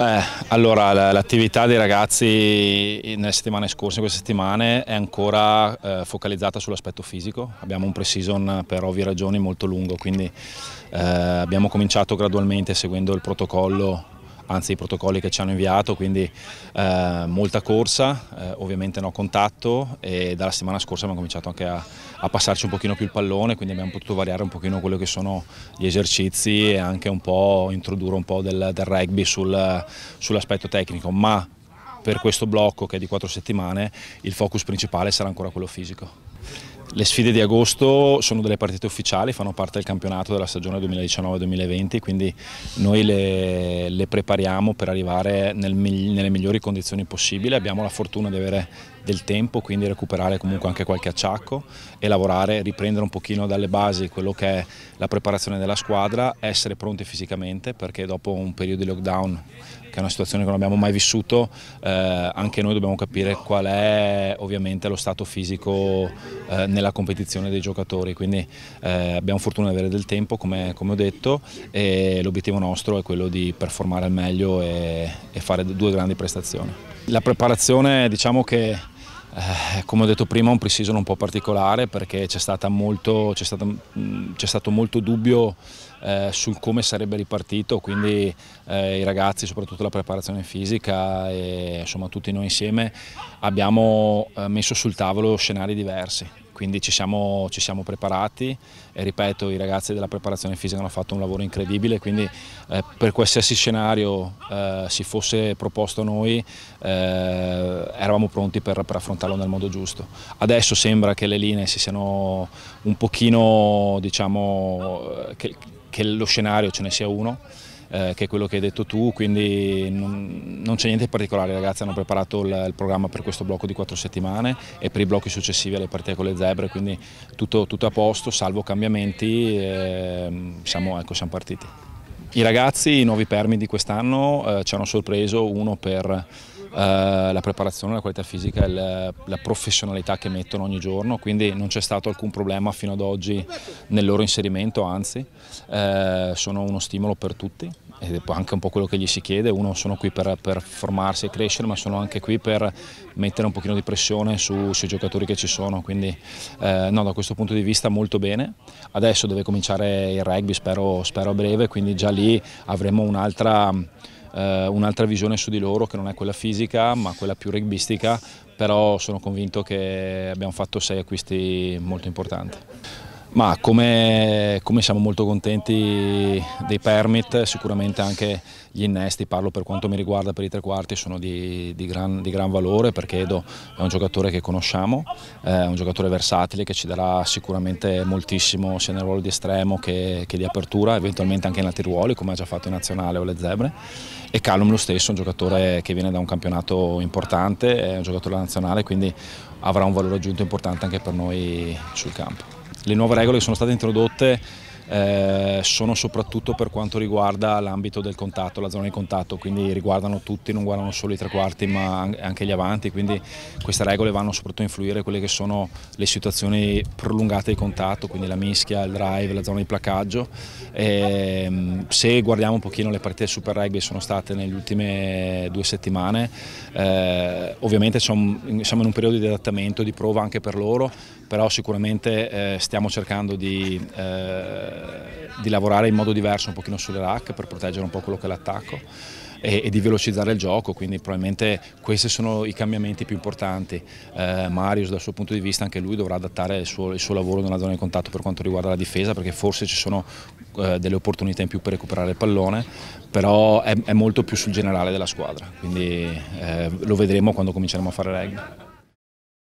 Eh, allora, l'attività dei ragazzi nelle settimane scorse, queste settimane, è ancora eh, focalizzata sull'aspetto fisico. Abbiamo un pre-season per ovvie ragioni molto lungo, quindi eh, abbiamo cominciato gradualmente seguendo il protocollo anzi i protocolli che ci hanno inviato, quindi eh, molta corsa, eh, ovviamente no contatto e dalla settimana scorsa abbiamo cominciato anche a, a, passarci un pochino più il pallone, quindi abbiamo potuto variare un pochino quello che sono gli esercizi e anche un po' introdurre un po' del, del rugby sul, sull'aspetto tecnico, ma per questo blocco che è di quattro settimane il focus principale sarà ancora quello fisico. Le sfide di agosto sono delle partite ufficiali, fanno parte del campionato della stagione 2019-2020, quindi noi le, le prepariamo per arrivare nel, nelle migliori condizioni possibili. Abbiamo la fortuna di avere del tempo, quindi recuperare comunque anche qualche acciacco e lavorare, riprendere un pochino dalle basi quello che è la preparazione della squadra, essere pronti fisicamente perché dopo un periodo di lockdown che è una situazione che non abbiamo mai vissuto, eh, anche noi dobbiamo capire qual è ovviamente lo stato fisico eh, nella competizione dei giocatori, quindi eh, abbiamo fortuna di avere del tempo come, come ho detto e l'obiettivo nostro è quello di performare al meglio e, e fare due grandi prestazioni. La preparazione diciamo che eh, come ho detto prima un pre-season un po' particolare perché c'è, molto, stato, mm, stato, molto dubbio eh, sul come sarebbe ripartito, quindi eh, i ragazzi, soprattutto la preparazione fisica e insomma tutti noi insieme abbiamo eh, messo sul tavolo scenari diversi quindi ci siamo, ci siamo preparati e ripeto i ragazzi della preparazione fisica hanno fatto un lavoro incredibile quindi eh, per qualsiasi scenario eh, si fosse proposto a noi eh, eravamo pronti per, per, affrontarlo nel modo giusto. Adesso sembra che le linee si siano un pochino diciamo eh, che, che lo scenario ce ne sia uno eh, che è quello che hai detto tu, quindi non, non c'è niente di particolare, i ragazzi hanno preparato il, il, programma per questo blocco di quattro settimane e per i blocchi successivi alle partite con le zebre, quindi tutto, tutto a posto, salvo cambiamenti, eh, siamo, ecco, siamo partiti. I ragazzi, i nuovi permi di quest'anno eh, ci hanno sorpreso, uno per eh, la preparazione, la qualità fisica e la, la professionalità che mettono ogni giorno, quindi non c'è stato alcun problema fino ad oggi nel loro inserimento, anzi eh, sono uno stimolo per tutti ed è anche un po' quello che gli si chiede, uno sono qui per, per, formarsi e crescere ma sono anche qui per mettere un pochino di pressione su, sui giocatori che ci sono, quindi eh, no, da questo punto di vista molto bene, adesso deve cominciare il rugby spero, spero a breve, quindi già lì avremo un'altra eh, un'altra visione su di loro che non è quella fisica ma quella più rugbistica, però sono convinto che abbiamo fatto sei acquisti molto importanti. Ma come, come, siamo molto contenti dei permit, sicuramente anche gli innesti, parlo per quanto mi riguarda per i tre quarti, sono di, di, gran, di gran, valore perché Edo è un giocatore che conosciamo, è eh, un giocatore versatile che ci darà sicuramente moltissimo sia nel ruolo di estremo che, che di apertura, eventualmente anche in altri ruoli come ha già fatto in nazionale o le zebre e Calum lo stesso, è un giocatore che viene da un campionato importante, è un giocatore nazionale quindi avrà un valore aggiunto importante anche per noi sul campo le nuove regole che sono state introdotte eh, sono soprattutto per quanto riguarda l'ambito del contatto, la zona di contatto, quindi riguardano tutti, non guardano solo i tre quarti ma anche gli avanti, quindi queste regole vanno soprattutto a influire quelle che sono le situazioni prolungate di contatto, quindi la mischia, il drive, la zona di placaggio. E, ehm, se guardiamo un pochino le partite Super Rugby sono state nelle ultime due settimane, eh, ovviamente siamo in un periodo di adattamento, di prova anche per loro, però sicuramente eh, stiamo cercando di eh, eh, di lavorare in modo diverso un pochino sulle rack per proteggere un po' quello che è l'attacco e, e, di velocizzare il gioco, quindi probabilmente questi sono i cambiamenti più importanti. Eh, Marius dal suo punto di vista anche lui dovrà adattare il suo, il suo, lavoro nella zona di contatto per quanto riguarda la difesa perché forse ci sono eh, delle opportunità in più per recuperare il pallone, però è, è molto più sul generale della squadra, quindi eh, lo vedremo quando cominceremo a fare rugby.